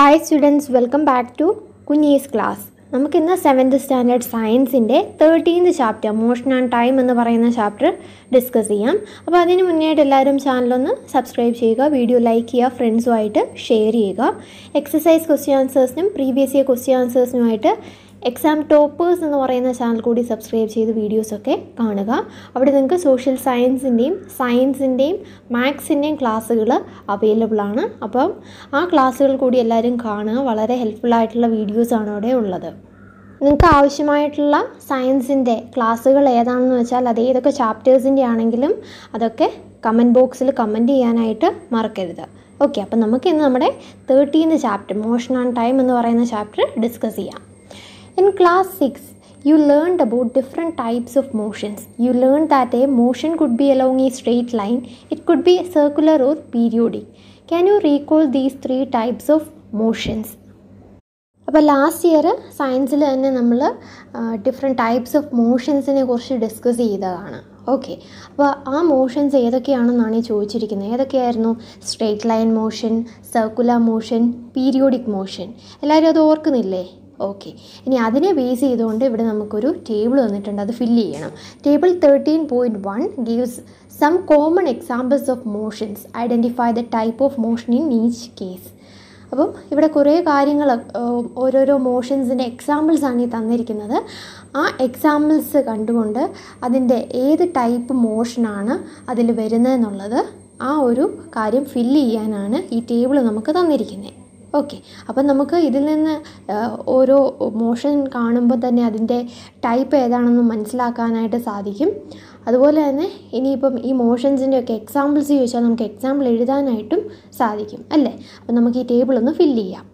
Hi students welcome back to കുഞ്ഞീസ് class നമുക്കിന്ന് seventh standard സയൻസിൻ്റെ thirteenth chapter motion and time എന്ന് പറയുന്ന ചാപ്റ്റർ ഡിസ്കസ് ചെയ്യാം അപ്പോൾ അതിന് മുന്നേയായിട്ട് എല്ലാവരും ചാനലൊന്ന് സബ്സ്ക്രൈബ് ചെയ്യുക വീഡിയോ ലൈക്ക് ചെയ്യുക ഫ്രണ്ട്സുമായിട്ട് ഷെയർ ചെയ്യുക എക്സസൈസ് ക്വസ്റ്റ്യൻ ആൻസേഴ്സിനും പ്രീവിയസ് ഇയർ ക്വസ്റ്റ്യൻ ആൻസേഴ്സിനുമായിട്ട് എക്സാം ടോപ്പേഴ്സ് എന്ന് പറയുന്ന ചാനൽ കൂടി സബ്സ്ക്രൈബ് ചെയ്ത് വീഡിയോസൊക്കെ കാണുക അവിടെ നിങ്ങൾക്ക് സോഷ്യൽ സയൻസിൻ്റെയും സയൻസിൻ്റെയും മാത്സിൻ്റെയും ക്ലാസ്സുകൾ അവൈലബിൾ ആണ് അപ്പം ആ ക്ലാസ്സുകൾ കൂടി എല്ലാവരും കാണുക വളരെ ഹെൽപ്ഫുൾ ആയിട്ടുള്ള വീഡിയോസാണ് അവിടെ ഉള്ളത് നിങ്ങൾക്ക് ആവശ്യമായിട്ടുള്ള സയൻസിൻ്റെ ക്ലാസ്സുകൾ ഏതാണെന്ന് വെച്ചാൽ അത് ഏതൊക്കെ ചാപ്റ്റേഴ്സിൻ്റെ ആണെങ്കിലും അതൊക്കെ കമൻറ്റ് ബോക്സിൽ കമൻറ്റ് ചെയ്യാനായിട്ട് മറക്കരുത് ഓക്കെ അപ്പം നമുക്കിന്ന് നമ്മുടെ thirteenth chapter motion and time എന്ന് പറയുന്ന ചാപ്റ്റർ ഡിസ്കസ് ചെയ്യാം in class six you learn about different types of motions you learn that a motion could be along a straight line it could be circular or periodic can you recall these three types of motions അപ്പോൾ last year സയൻസിൽ തന്നെ നമ്മൾ different types of മോഷൻസിനെ കുറിച്ച് discuss ചെയ്തതാണ് okay അപ്പോൾ ആ motions ഏതൊക്കെയാണെന്നാണ് ഈ ചോദിച്ചിരിക്കുന്നത് ഏതൊക്കെയായിരുന്നു straight line motion circular motion periodic motion എല്ലാവരും അത് ഓർക്കുന്നില്ലേ ഓക്കെ ഇനി അതിനെ ബേസ് ചെയ്തുകൊണ്ട് ഇവിടെ നമുക്കൊരു ടേബിൾ തന്നിട്ടുണ്ട് അത് ഫില്ല് ചെയ്യണം table thirteen point one gives some common examples of motions identify the type of motion in each case അപ്പം ഇവിടെ കുറേ കാര്യങ്ങൾ ഓരോരോ മോഷൻസിൻ്റെ എക്സാമ്പിൾസാണ് ഈ തന്നിരിക്കുന്നത് ആ എക്സാമ്പിൾസ് കണ്ടുകൊണ്ട് അതിൻ്റെ ഏത് ടൈപ്പ് മോഷനാണ് അതിൽ വരുന്നതെന്നുള്ളത് ആ ഒരു കാര്യം ഫില്ല് ചെയ്യാനാണ് ഈ ടേബിൾ നമുക്ക് തന്നിരിക്കുന്നത് ഓക്കെ അപ്പം നമുക്ക് ഇതിൽ നിന്ന് ഓരോ മോഷൻ കാണുമ്പോൾ തന്നെ അതിൻ്റെ ടൈപ്പ് ഏതാണെന്ന് മനസ്സിലാക്കാനായിട്ട് സാധിക്കും അതുപോലെ തന്നെ ഇനിയിപ്പം ഈ മോഷൻസിൻ്റെ ഒക്കെ എക്സാമ്പിൾസ് ചോദിച്ചാൽ നമുക്ക് എക്സാമ്പിൾ എഴുതാനായിട്ടും സാധിക്കും അല്ലേ അപ്പം നമുക്ക് ഈ ടേബിൾ ഒന്ന് ഫില്ല് ചെയ്യാം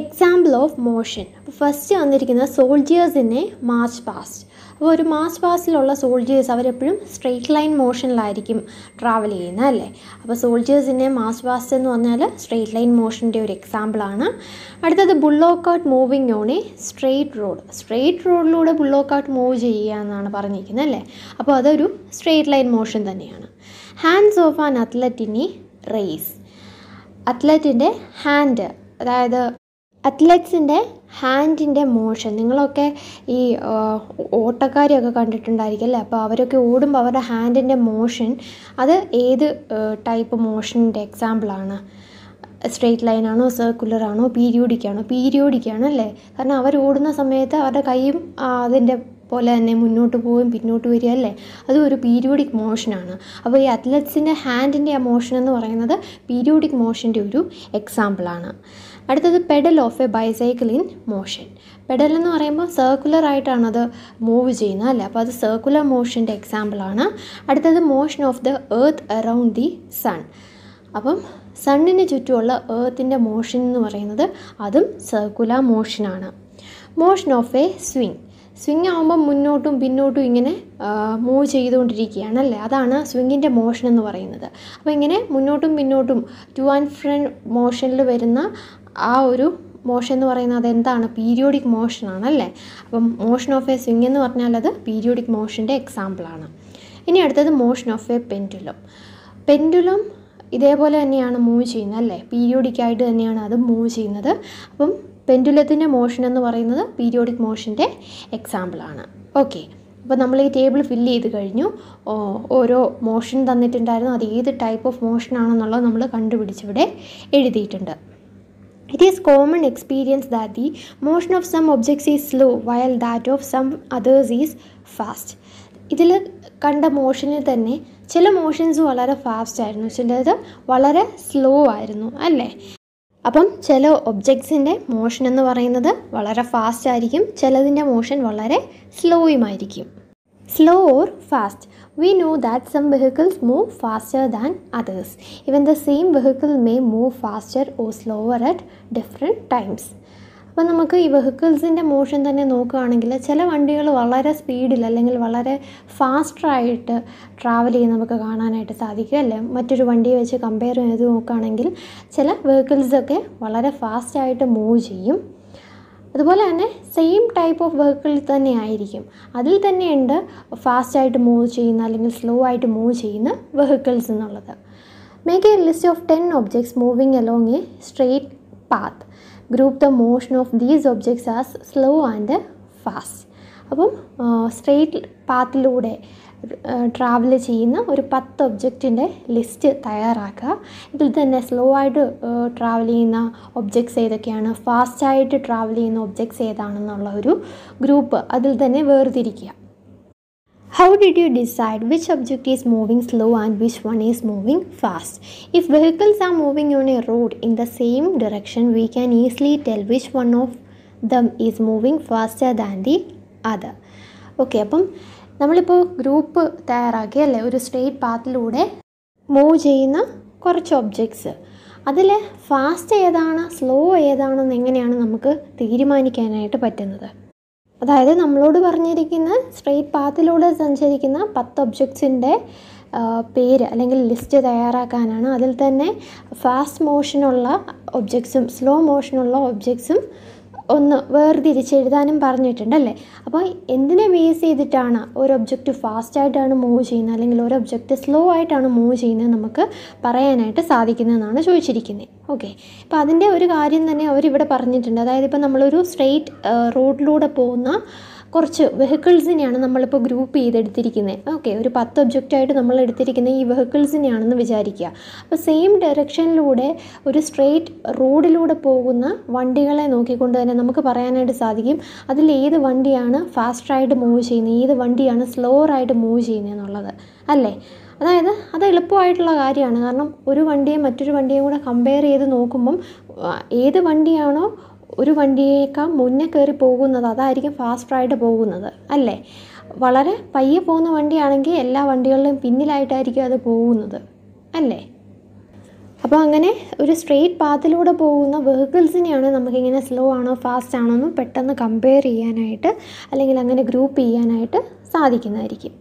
എക്സാമ്പിൾ ഓഫ് മോഷൻ അപ്പോൾ ഫസ്റ്റ് വന്നിരിക്കുന്ന സോൾജിയേഴ്സിൻ്റെ മാർച്ച് പാസ്റ്റ് അപ്പോൾ ഒരു മാസ് പാസിലുള്ള സോൾജേഴ്സ് അവരെപ്പോഴും സ്ട്രെയിറ്റ് ലൈൻ മോഷനിലായിരിക്കും ട്രാവൽ ചെയ്യുന്നത് അല്ലേ അപ്പോൾ സോൾജേഴ്സിൻ്റെ മാസ് പാസ് എന്ന് പറഞ്ഞാൽ സ്ട്രെയിറ്റ് ലൈൻ മോഷൻ്റെ ഒരു എക്സാമ്പിളാണ് അടുത്തത് bullock cart moving on a straight road straight റോഡിലൂടെ ബുള്ളോക്കൗട്ട് മൂവ് ചെയ്യുക എന്നാണ് പറഞ്ഞിരിക്കുന്നത് അല്ലേ അപ്പോൾ അതൊരു സ്ട്രെയിറ്റ് ലൈൻ മോഷൻ തന്നെയാണ് hands of an athlete in a race അത്ലറ്റിൻ്റെ ഹാൻഡ് അതായത് അത്ലറ്റ്സിൻ്റെ ഹാൻഡിൻ്റെ മോഷൻ നിങ്ങളൊക്കെ ഈ ഓട്ടക്കാരെയൊക്കെ കണ്ടിട്ടുണ്ടായിരിക്കും അല്ലേ അപ്പോൾ അവരൊക്കെ ഓടുമ്പോൾ അവരുടെ ഹാൻഡിൻ്റെ മോഷൻ അത് ഏത് ടൈപ്പ് മോഷൻ്റെ എക്സാമ്പിളാണ് സ്ട്രെയിറ്റ് ലൈനാണോ സർക്കുലർ ആണോ പീരിയോഡിക് ആണോ പീരിയോഡിക് ആണ് അല്ലേ കാരണം അവർ ഓടുന്ന സമയത്ത് അവരുടെ കൈയും അതിൻ്റെ പോലെ തന്നെ മുന്നോട്ട് പോവുകയും പിന്നോട്ട് വരിക അല്ലേ അത് ഒരു പീരിയോഡിക് മോഷനാണ് അപ്പോൾ ഈ അത്ലറ്റ്സിൻ്റെ ഹാൻഡിൻ്റെ ആ മോഷൻ എന്ന് പറയുന്നത് പീരിയോഡിക് മോഷൻ്റെ ഒരു എക്സാമ്പിളാണ് അടുത്തത് pedal of a bicycle in motion pedal എന്ന് പറയുമ്പോൾ സർക്കുലർ ആയിട്ടാണ് അത് മൂവ് ചെയ്യുന്നത് അല്ലേ അപ്പോൾ അത് സർക്കുലർ മോഷൻ്റെ എക്സാമ്പിളാണ് അടുത്തത് motion of the earth around the sun അപ്പം സണ്ണിന് ചുറ്റുമുള്ള ഏർത്തിൻ്റെ മോഷൻ എന്ന് പറയുന്നത് അതും സർക്കുലർ മോഷനാണ് motion of a swing swing ആകുമ്പോൾ മുന്നോട്ടും പിന്നോട്ടും ഇങ്ങനെ മൂവ് ചെയ്തുകൊണ്ടിരിക്കുകയാണ് അല്ലേ അതാണ് സ്വിങ്ങിൻ്റെ മോഷൻ എന്ന് പറയുന്നത് അപ്പോൾ ഇങ്ങനെ മുന്നോട്ടും പിന്നോട്ടും ടു ആൻഡ് ഫ്രണ്ട് മോഷനിൽ വരുന്ന ആ ഒരു മോഷൻ എന്ന് പറയുന്നത് അതെന്താണ് പീരിയോഡിക് ആണല്ലേ അപ്പം മോഷൻ ഓഫ് എ സ്വിങ് എന്ന് പറഞ്ഞാൽ അത് പീരിയോഡിക് മോഷൻ്റെ എക്സാമ്പിളാണ് ഇനി അടുത്തത് motion of a pendulum pendulum ഇതേപോലെ തന്നെയാണ് മൂവ് ചെയ്യുന്നത് അല്ലേ പീരിയോഡിക്കായിട്ട് തന്നെയാണ് അത് മൂവ് ചെയ്യുന്നത് അപ്പം പെൻഡുലത്തിൻ്റെ മോഷൻ എന്ന് പറയുന്നത് പീരിയോഡിക് മോഷൻ്റെ എക്സാമ്പിളാണ് ഓക്കെ അപ്പോൾ നമ്മൾ ഈ ടേബിൾ ഫില്ല് ചെയ്ത് കഴിഞ്ഞു ഓരോ മോഷൻ തന്നിട്ടുണ്ടായിരുന്നു അത് ഏത് ടൈപ്പ് ഓഫ് മോഷൻ ആണെന്നുള്ളത് നമ്മൾ കണ്ടുപിടിച്ചിവിടെ എഴുതിയിട്ടുണ്ട് it is common experience that the motion of some objects is slow while that of some others is fast ഇതിൽ കണ്ട മോഷനിൽ തന്നെ ചില മോഷൻസ് വളരെ ഫാസ്റ്റ് ആയിരുന്നു ചിലത് വളരെ സ്ലോ ആയിരുന്നു അല്ലേ അപ്പം ചില ഒബ്ജക്ട്സിൻ്റെ മോഷൻ എന്ന് പറയുന്നത് വളരെ ഫാസ്റ്റ് ആയിരിക്കും ചിലതിൻ്റെ മോഷൻ വളരെ സ്ലോയുമായിരിക്കും slow or fast we know that some vehicles move faster than others even the same vehicle may move faster or slower at different times അപ്പോൾ നമുക്ക് ഈ വെഹിക്കിൾസിൻ്റെ മോഷൻ തന്നെ നോക്കുകയാണെങ്കിൽ ചില വണ്ടികൾ വളരെ സ്പീഡിൽ അല്ലെങ്കിൽ വളരെ ഫാസ്റ്ററായിട്ട് ട്രാവൽ ചെയ്യുന്ന നമുക്ക് കാണാനായിട്ട് സാധിക്കും അല്ലേ മറ്റൊരു വണ്ടിയെ വെച്ച് കമ്പയർ ചെയ്ത് നോക്കുകയാണെങ്കിൽ ചില വെഹിക്കിൾസൊക്കെ വളരെ ഫാസ്റ്റായിട്ട് മൂവ് ചെയ്യും അതുപോലെ തന്നെ സെയിം ടൈപ്പ് ഓഫ് വെഹിക്കിളിൽ തന്നെ ആയിരിക്കും അതിൽ തന്നെയുണ്ട് ഫാസ്റ്റായിട്ട് മൂവ് ചെയ്യുന്ന അല്ലെങ്കിൽ സ്ലോ ആയിട്ട് മൂവ് ചെയ്യുന്ന വെഹിക്കിൾസ് എന്നുള്ളത് make a list of ten objects moving along a straight path group the motion of these objects as slow and fast അപ്പം സ്ട്രെയിറ്റ് പാത്തിലൂടെ ട്രാവൽ ചെയ്യുന്ന ഒരു പത്ത് ഒബ്ജക്റ്റിൻ്റെ ലിസ്റ്റ് തയ്യാറാക്കുക ഇതിൽ തന്നെ സ്ലോ ആയിട്ട് ട്രാവൽ ചെയ്യുന്ന ഒബ്ജക്ട്സ് ഏതൊക്കെയാണ് ഫാസ്റ്റായിട്ട് ട്രാവൽ ചെയ്യുന്ന ഒബ്ജക്ട്സ് ഏതാണെന്നുള്ള ഒരു ഗ്രൂപ്പ് അതിൽ തന്നെ വേർതിരിക്കുക How did you decide which object is moving slow and which one is moving fast? If vehicles are moving on a road in the same direction, we can easily tell which one of them is moving faster than the other. Okay, അപ്പം നമ്മളിപ്പോൾ group തയ്യാറാക്കി അല്ലേ ഒരു straight പാത്തിലൂടെ move ചെയ്യുന്ന കുറച്ച് objects അതിൽ fast ഏതാണ് slow ഏതാണെന്ന് എങ്ങനെയാണ് നമുക്ക് തീരുമാനിക്കാനായിട്ട് പറ്റുന്നത് അതായത് നമ്മളോട് പറഞ്ഞിരിക്കുന്ന സ്ട്രെയിറ്റ് പാത്തിലൂടെ സഞ്ചരിക്കുന്ന പത്ത് ഒബ്ജക്ട്സിൻ്റെ പേര് അല്ലെങ്കിൽ ലിസ്റ്റ് തയ്യാറാക്കാനാണ് അതിൽ തന്നെ ഫാസ്റ്റ് മോഷനുള്ള ഒബ്ജക്ട്സും സ്ലോ മോഷനുള്ള ഒബ്ജക്ട്സും ഒന്ന് എഴുതാനും പറഞ്ഞിട്ടുണ്ടല്ലേ അപ്പോൾ എന്തിനെ ബേസ് ചെയ്തിട്ടാണ് ഒരു ഒബ്ജക്റ്റ് ഫാസ്റ്റായിട്ടാണ് മൂവ് ചെയ്യുന്നത് അല്ലെങ്കിൽ ഒരു ഒബ്ജക്റ്റ് സ്ലോ ആയിട്ടാണ് മൂവ് ചെയ്യുന്നത് നമുക്ക് പറയാനായിട്ട് സാധിക്കുന്നതെന്നാണ് ചോദിച്ചിരിക്കുന്നത് ഓക്കെ അപ്പോൾ അതിൻ്റെ ഒരു കാര്യം തന്നെ അവരിവിടെ പറഞ്ഞിട്ടുണ്ട് അതായത് ഇപ്പോൾ നമ്മളൊരു സ്ട്രെയിറ്റ് റോഡിലൂടെ പോകുന്ന കുറച്ച് വെഹിക്കിൾസിനെയാണ് നമ്മളിപ്പോൾ ഗ്രൂപ്പ് ചെയ്തെടുത്തിരിക്കുന്നത് ഓക്കെ ഒരു പത്ത് ഒബ്ജക്റ്റായിട്ട് നമ്മൾ എടുത്തിരിക്കുന്ന ഈ വെഹിക്കിൾസിനെയാണെന്ന് വിചാരിക്കുക അപ്പോൾ സെയിം ഡയറക്ഷനിലൂടെ ഒരു സ്ട്രെയിറ്റ് റോഡിലൂടെ പോകുന്ന വണ്ടികളെ നോക്കിക്കൊണ്ട് തന്നെ നമുക്ക് പറയാനായിട്ട് സാധിക്കും അതിൽ ഏത് വണ്ടിയാണ് ഫാസ്റ്റായിട്ട് മൂവ് ചെയ്യുന്നത് ഏത് വണ്ടിയാണ് സ്ലോ ആയിട്ട് മൂവ് ചെയ്യുന്നത് എന്നുള്ളത് അല്ലേ അതായത് അത് എളുപ്പമായിട്ടുള്ള കാര്യമാണ് കാരണം ഒരു വണ്ടിയെ മറ്റൊരു വണ്ടിയെ കൂടെ കമ്പയർ ചെയ്ത് നോക്കുമ്പം ഏത് വണ്ടിയാണോ ഒരു വണ്ടിയേക്കാൾ മുന്നേ കയറി പോകുന്നത് അതായിരിക്കും ഫാസ്റ്റായിട്ട് പോകുന്നത് അല്ലേ വളരെ പയ്യെ പോകുന്ന വണ്ടിയാണെങ്കിൽ എല്ലാ വണ്ടികളിലും പിന്നിലായിട്ടായിരിക്കും അത് പോകുന്നത് അല്ലേ അപ്പോൾ അങ്ങനെ ഒരു സ്ട്രെയിറ്റ് പാത്തിലൂടെ പോകുന്ന വെഹിക്കിൾസിനെയാണ് നമുക്കിങ്ങനെ സ്ലോ ആണോ ഫാസ്റ്റ് ആണോ എന്ന് പെട്ടെന്ന് കമ്പയർ ചെയ്യാനായിട്ട് അല്ലെങ്കിൽ അങ്ങനെ ഗ്രൂപ്പ് ചെയ്യാനായിട്ട് സാധിക്കുന്നതായിരിക്കും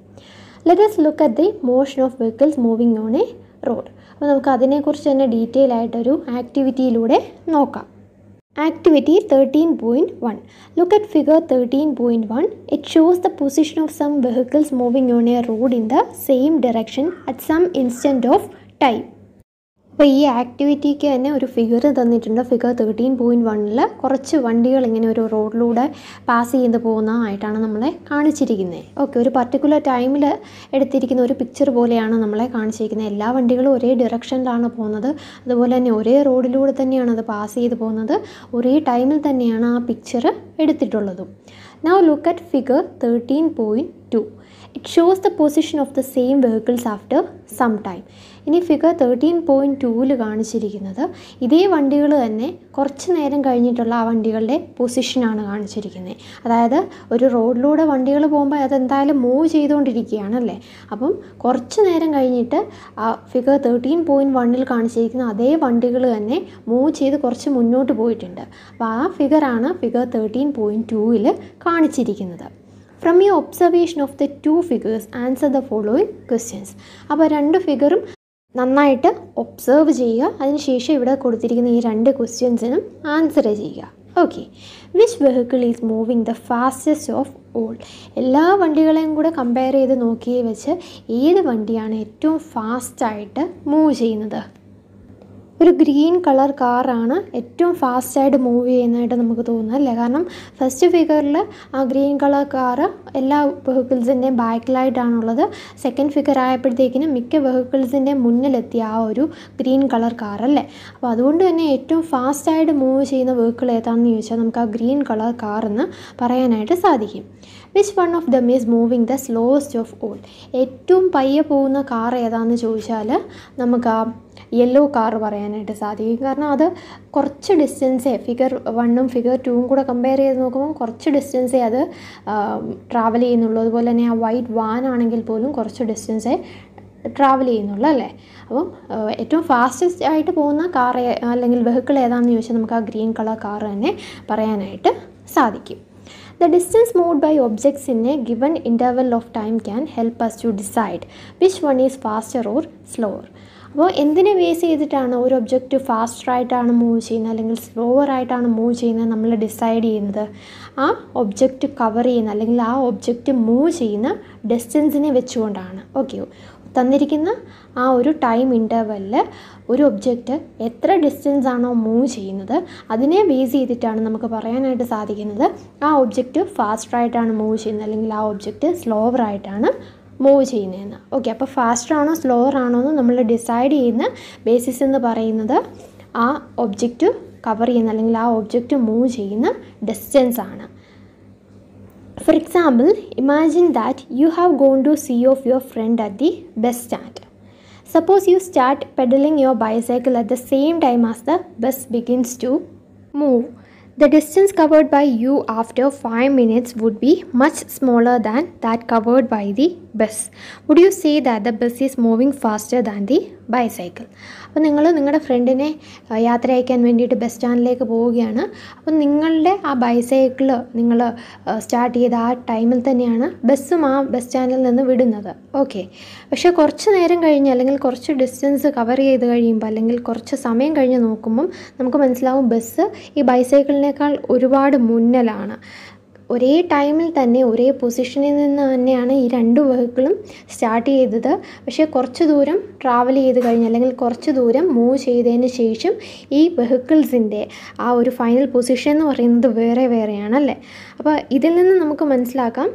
let's look at the motion of vehicles moving on a road അപ്പോൾ നമുക്ക് അതിനെക്കുറിച്ച് തന്നെ ഡീറ്റെയിൽ ആയിട്ടൊരു ആക്ടിവിറ്റിയിലൂടെ നോക്കാം Activity 13.1 Look at figure 13.1. It shows the position of some vehicles moving on a road in the same direction at some instant of time. അപ്പോൾ ഈ ആക്ടിവിറ്റിക്ക് തന്നെ ഒരു ഫിഗർ തന്നിട്ടുണ്ട് ഫിഗർ തേർട്ടീൻ പോയിൻറ്റ് വണ്ണിൽ കുറച്ച് വണ്ടികൾ ഇങ്ങനെ ഒരു റോഡിലൂടെ പാസ് ചെയ്ത് പോകുന്നതായിട്ടാണ് നമ്മളെ കാണിച്ചിരിക്കുന്നത് ഓക്കെ ഒരു പർട്ടിക്കുലർ ടൈമിൽ എടുത്തിരിക്കുന്ന ഒരു പിക്ചർ പോലെയാണ് നമ്മളെ കാണിച്ചിരിക്കുന്നത് എല്ലാ വണ്ടികളും ഒരേ ഡയറക്ഷനിലാണ് പോകുന്നത് അതുപോലെ തന്നെ ഒരേ റോഡിലൂടെ തന്നെയാണ് അത് പാസ് ചെയ്ത് പോകുന്നത് ഒരേ ടൈമിൽ തന്നെയാണ് ആ പിക്ചർ എടുത്തിട്ടുള്ളതും now look at figure thirteen point two it shows the position of the same vehicles after some time ഇനി ഫിഗർ തേർട്ടീൻ പോയിൻറ്റ് ടൂവിൽ കാണിച്ചിരിക്കുന്നത് ഇതേ വണ്ടികൾ തന്നെ കുറച്ച് നേരം കഴിഞ്ഞിട്ടുള്ള ആ വണ്ടികളുടെ പൊസിഷനാണ് കാണിച്ചിരിക്കുന്നത് അതായത് ഒരു റോഡിലൂടെ വണ്ടികൾ പോകുമ്പോൾ അതെന്തായാലും മൂവ് ചെയ്തുകൊണ്ടിരിക്കുകയാണല്ലേ അപ്പം കുറച്ച് നേരം കഴിഞ്ഞിട്ട് ആ ഫിഗർ തേർട്ടീൻ പോയിൻറ്റ് വണ്ണിൽ കാണിച്ചിരിക്കുന്ന അതേ വണ്ടികൾ തന്നെ മൂവ് ചെയ്ത് കുറച്ച് മുന്നോട്ട് പോയിട്ടുണ്ട് അപ്പോൾ ആ ഫിഗറാണ് ഫിഗർ തേർട്ടീൻ പോയിൻറ്റ് ടൂവിൽ കാണിച്ചിരിക്കുന്നത് from you observation of the two figures answer the following questions അപ്പോൾ രണ്ട് ഫിഗറും നന്നായിട്ട് ഒബ്സേർവ് ചെയ്യുക അതിനുശേഷം ഇവിടെ കൊടുത്തിരിക്കുന്ന ഈ രണ്ട് ക്വസ്റ്റ്യൻസിനും ആൻസർ ചെയ്യുക okay which vehicle is moving the fastest of all എല്ലാ വണ്ടികളെയും കൂടെ കമ്പയർ ചെയ്ത് നോക്കിയേ വെച്ച് ഏത് വണ്ടിയാണ് ഏറ്റവും ഫാസ്റ്റായിട്ട് മൂവ് ചെയ്യുന്നത് ഒരു ഗ്രീൻ കളർ കാറാണ് ഏറ്റവും ഫാസ്റ്റായിട്ട് മൂവ് ചെയ്യുന്നതായിട്ട് നമുക്ക് തോന്നുന്നത് അല്ലേ കാരണം ഫസ്റ്റ് ഫിഗറിൽ ആ ഗ്രീൻ കളർ കാറ് എല്ലാ വെഹിക്കിൾസിൻ്റെയും ബാക്കിലായിട്ടാണുള്ളത് സെക്കൻഡ് ഫിഗർ ആയപ്പോഴത്തേക്കിന് മിക്ക വെഹിക്കിൾസിൻ്റെയും മുന്നിലെത്തിയ ആ ഒരു ഗ്രീൻ കളർ കാർ അല്ലേ അപ്പോൾ അതുകൊണ്ട് തന്നെ ഏറ്റവും ഫാസ്റ്റായിട്ട് മൂവ് ചെയ്യുന്ന വെഹിക്കിൾ ഏതാണെന്ന് ചോദിച്ചാൽ നമുക്ക് ആ ഗ്രീൻ കളർ കാർ എന്ന് പറയാനായിട്ട് സാധിക്കും which one of them is moving the slowest of all ഏറ്റവും പയ്യെ പോകുന്ന കാർ ഏതാണെന്ന് ചോദിച്ചാൽ നമുക്ക് ആ യെല്ലോ കാർ പറയാനായിട്ട് സാധിക്കും കാരണം അത് കുറച്ച് ഡിസ്റ്റൻസേ ഫിഗർ വണ്ണും ഫിഗർ ടൂവും കൂടെ കമ്പയർ ചെയ്ത് നോക്കുമ്പോൾ കുറച്ച് ഡിസ്റ്റൻസേ അത് ട്രാവൽ ചെയ്യുന്നുള്ളൂ അതുപോലെ തന്നെ ആ വൈറ്റ് വാൻ ആണെങ്കിൽ പോലും കുറച്ച് ഡിസ്റ്റൻസേ ട്രാവൽ ചെയ്യുന്നുള്ളൂ അല്ലേ അപ്പം ഏറ്റവും ഫാസ്റ്റസ്റ്റ് ആയിട്ട് പോകുന്ന കാർ അല്ലെങ്കിൽ വെഹിക്കിൾ ഏതാണെന്ന് ചോദിച്ചാൽ നമുക്ക് ആ ഗ്രീൻ കളർ കാർ തന്നെ പറയാനായിട്ട് സാധിക്കും the distance move by objects in a given interval of time can help us to decide which one is faster or slower അപ്പോൾ എന്തിനെ ബേസ് ചെയ്തിട്ടാണ് ഒരു ഒബ്ജക്റ്റ് ഫാസ്റ്റർ ആയിട്ടാണ് മൂവ് ചെയ്യുന്നത് അല്ലെങ്കിൽ സ്ലോവർ ആയിട്ടാണ് മൂവ് ചെയ്യുന്നത് നമ്മൾ ഡിസൈഡ് ചെയ്യുന്നത് ആ ഒബ്ജക്റ്റ് കവർ ചെയ്യുന്ന അല്ലെങ്കിൽ ആ ഒബ്ജക്റ്റ് മൂവ് ചെയ്യുന്ന ഡിസ്റ്റൻസിനെ വെച്ചുകൊണ്ടാണ് ഓക്കെ തന്നിരിക്കുന്ന ആ ഒരു ടൈം ഇൻ്റർവെല്ലിൽ ഒരു ഒബ്ജക്റ്റ് എത്ര ഡിസ്റ്റൻസ് ആണോ മൂവ് ചെയ്യുന്നത് അതിനെ ബേസ് ചെയ്തിട്ടാണ് നമുക്ക് പറയാനായിട്ട് സാധിക്കുന്നത് ആ ഒബ്ജക്റ്റ് ഫാസ്റ്ററായിട്ടാണ് മൂവ് ചെയ്യുന്നത് അല്ലെങ്കിൽ ആ ഒബ്ജക്റ്റ് സ്ലോവറായിട്ടാണ് മൂവ് ചെയ്യുന്നതെന്ന് ഓക്കെ അപ്പോൾ ഫാസ്റ്റർ ആണോ സ്ലോവർ ആണോ എന്ന് നമ്മൾ ഡിസൈഡ് ചെയ്യുന്ന ബേസിസ് എന്ന് പറയുന്നത് ആ ഒബ്ജക്റ്റ് കവർ ചെയ്യുന്ന അല്ലെങ്കിൽ ആ ഒബ്ജക്റ്റ് മൂവ് ചെയ്യുന്ന ഡിസ്റ്റൻസ് ആണ് For example, imagine that you have gone to see of your friend at the bus stand. Suppose you start pedaling your bicycle at the same time as the bus begins to move. The distance covered by you after 5 minutes would be much smaller than that covered by the bus. Would you say that the bus is moving faster than the bicycle അപ്പോൾ നിങ്ങൾ നിങ്ങളുടെ ഫ്രണ്ടിനെ യാത്ര അയക്കാൻ വേണ്ടിയിട്ട് bus സ്റ്റാൻഡിലേക്ക് പോവുകയാണ് അപ്പം നിങ്ങളുടെ ആ ബൈസൈക്കിൾ നിങ്ങൾ സ്റ്റാർട്ട് ചെയ്ത ആ ടൈമിൽ തന്നെയാണ് ബസ്സും ആ ബസ് സ്റ്റാൻഡിൽ നിന്ന് വിടുന്നത് ഓക്കെ പക്ഷേ കുറച്ച് നേരം കഴിഞ്ഞ് അല്ലെങ്കിൽ കുറച്ച് ഡിസ്റ്റൻസ് കവർ ചെയ്ത് കഴിയുമ്പോൾ അല്ലെങ്കിൽ കുറച്ച് സമയം കഴിഞ്ഞ് നോക്കുമ്പം നമുക്ക് മനസ്സിലാവും ബസ് ഈ ബൈസൈക്കിളിനേക്കാൾ ഒരുപാട് മുന്നിലാണ് ഒരേ ടൈമിൽ തന്നെ ഒരേ പൊസിഷനിൽ നിന്ന് തന്നെയാണ് ഈ രണ്ട് വെഹിക്കിളും സ്റ്റാർട്ട് ചെയ്തത് പക്ഷേ കുറച്ച് ദൂരം ട്രാവൽ ചെയ്ത് കഴിഞ്ഞ് അല്ലെങ്കിൽ കുറച്ച് ദൂരം മൂവ് ചെയ്തതിന് ശേഷം ഈ വെഹിക്കിൾസിൻ്റെ ആ ഒരു ഫൈനൽ പൊസിഷൻ എന്ന് പറയുന്നത് വേറെ വേറെയാണ് അല്ലേ അപ്പോൾ ഇതിൽ നിന്ന് നമുക്ക് മനസ്സിലാക്കാം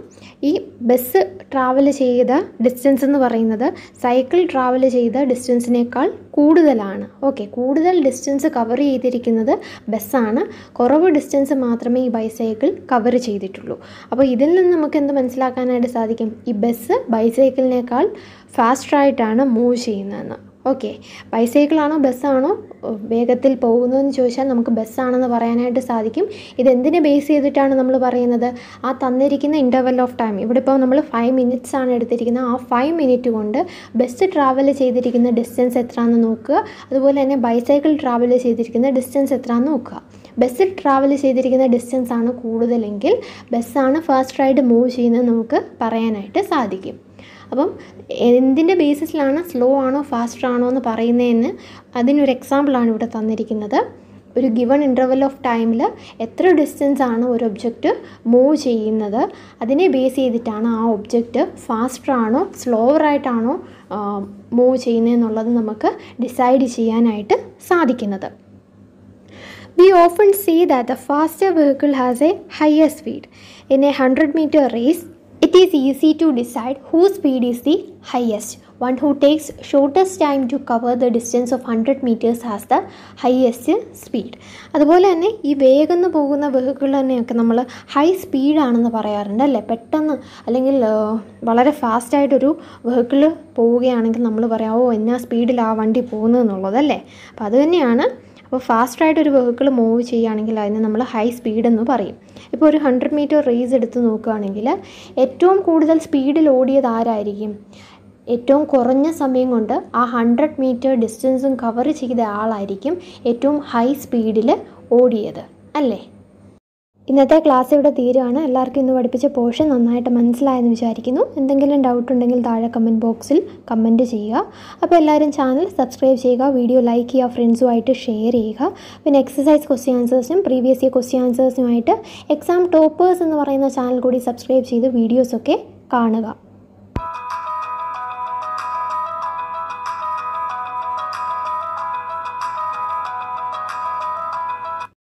ഈ ബസ് ട്രാവൽ ചെയ്ത ഡിസ്റ്റൻസ് എന്ന് പറയുന്നത് സൈക്കിൾ ട്രാവൽ ചെയ്ത ഡിസ്റ്റൻസിനേക്കാൾ കൂടുതലാണ് ഓക്കെ കൂടുതൽ ഡിസ്റ്റൻസ് കവർ ചെയ്തിരിക്കുന്നത് ബസ്സാണ് കുറവ് ഡിസ്റ്റൻസ് മാത്രമേ ഈ ബൈസൈക്കിൾ കവർ ചെയ്തു ചെയ്തിട്ടുള്ളൂ അപ്പോൾ ഇതിൽ നിന്ന് നമുക്ക് എന്ത് മനസ്സിലാക്കാനായിട്ട് സാധിക്കും ഈ ബസ് ബൈസൈക്കിളിനേക്കാൾ ഫാസ്റ്ററായിട്ടാണ് മൂവ് ചെയ്യുന്നതെന്ന് ഓക്കെ ബൈസൈക്കിളാണോ ബസ്സാണോ വേഗത്തിൽ പോകുന്നതെന്ന് ചോദിച്ചാൽ നമുക്ക് ബസ്സാണെന്ന് പറയാനായിട്ട് സാധിക്കും ഇതെന്തിനെ ബേസ് ചെയ്തിട്ടാണ് നമ്മൾ പറയുന്നത് ആ തന്നിരിക്കുന്ന ഇൻ്റർവെൽ ഓഫ് ടൈം ഇവിടെ ഇപ്പോൾ നമ്മൾ ഫൈവ് മിനിറ്റ്സ് ആണ് എടുത്തിരിക്കുന്നത് ആ ഫൈവ് മിനിറ്റ് കൊണ്ട് ബസ് ട്രാവൽ ചെയ്തിരിക്കുന്ന ഡിസ്റ്റൻസ് എത്രയാണെന്ന് നോക്കുക അതുപോലെ തന്നെ ബൈസൈക്കിൾ ട്രാവൽ ചെയ്തിരിക്കുന്ന ഡിസ്റ്റൻസ് എത്രയാണെന്ന് നോക്കുക ബസ്സിൽ ട്രാവൽ ചെയ്തിരിക്കുന്ന ഡിസ്റ്റൻസ് ആണ് കൂടുതലെങ്കിൽ ബസ്സാണ് ഫാസ്റ്റായിട്ട് മൂവ് ചെയ്യുന്നത് നമുക്ക് പറയാനായിട്ട് സാധിക്കും അപ്പം എന്തിൻ്റെ ബേസിസിലാണ് സ്ലോ ആണോ ഫാസ്റ്റ് ആണോ എന്ന് പറയുന്നതെന്ന് അതിനൊരു എക്സാമ്പിളാണ് ഇവിടെ തന്നിരിക്കുന്നത് ഒരു ഗിവൺ ഇൻ്റർവൽ ഓഫ് ടൈമിൽ എത്ര ഡിസ്റ്റൻസ് ആണ് ഒരു ഒബ്ജക്റ്റ് മൂവ് ചെയ്യുന്നത് അതിനെ ബേസ് ചെയ്തിട്ടാണ് ആ ഒബ്ജക്റ്റ് ഫാസ്റ്റർ ആണോ സ്ലോവർ മൂവ് ചെയ്യുന്നതെന്നുള്ളത് നമുക്ക് ഡിസൈഡ് ചെയ്യാനായിട്ട് സാധിക്കുന്നത് We often see that the faster vehicle has a higher speed. In a 100 meter race, it is easy to decide whose speed is the highest. One who takes shortest time to cover the distance of 100 meters has the highest speed. അതുപോലെ തന്നെ ഈ വേഗന്ന് പോകുന്ന vehicle തന്നെയൊക്കെ നമ്മൾ high സ്പീഡാണെന്ന് പറയാറുണ്ട് അല്ലേ പെട്ടെന്ന് അല്ലെങ്കിൽ വളരെ ഫാസ്റ്റായിട്ടൊരു വെഹിക്കിൾ പോവുകയാണെങ്കിൽ നമ്മൾ പറയാം ഓ എന്നാ സ്പീഡിൽ ആ വണ്ടി പോകുന്നതെന്നുള്ളത് അല്ലേ അപ്പോൾ അതുതന്നെയാണ് അപ്പോൾ ഒരു വെഹിക്കിൾ മൂവ് ചെയ്യുകയാണെങ്കിൽ അതിന് നമ്മൾ ഹൈ സ്പീഡ് എന്ന് പറയും ഇപ്പോൾ ഒരു ഹൺഡ്രഡ് മീറ്റർ റേസ് എടുത്ത് നോക്കുകയാണെങ്കിൽ ഏറ്റവും കൂടുതൽ സ്പീഡിൽ ഓടിയത് ആരായിരിക്കും ഏറ്റവും കുറഞ്ഞ സമയം കൊണ്ട് ആ ഹൺഡ്രഡ് മീറ്റർ ഡിസ്റ്റൻസും കവർ ചെയ്ത ആളായിരിക്കും ഏറ്റവും ഹൈ സ്പീഡിൽ ഓടിയത് അല്ലേ ഇന്നത്തെ ക്ലാസ് ഇവിടെ തീരുകയാണ് എല്ലാവർക്കും ഇന്ന് പഠിപ്പിച്ച പോർഷൻ നന്നായിട്ട് മനസ്സിലായെന്ന് വിചാരിക്കുന്നു എന്തെങ്കിലും ഡൗട്ട് ഉണ്ടെങ്കിൽ താഴെ കമൻറ്റ് ബോക്സിൽ കമൻറ്റ് ചെയ്യുക അപ്പോൾ എല്ലാവരും ചാനൽ സബ്സ്ക്രൈബ് ചെയ്യുക വീഡിയോ ലൈക്ക് ചെയ്യുക ഫ്രണ്ട്സുമായിട്ട് ഷെയർ ചെയ്യുക പിന്നെ എക്സസൈസ് ക്വസ്റ്റ്യൻ ആൻസേഴ്സിനും പ്രീവിയസ് ഇയർ ക്വസ്റ്റ്യൻ ആൻസേഴ്സിനുമായിട്ട് എക്സാം ടോപ്പേഴ്സ് എന്ന് പറയുന്ന ചാനൽ കൂടി സബ്സ്ക്രൈബ് ചെയ്ത് വീഡിയോസൊക്കെ കാണുക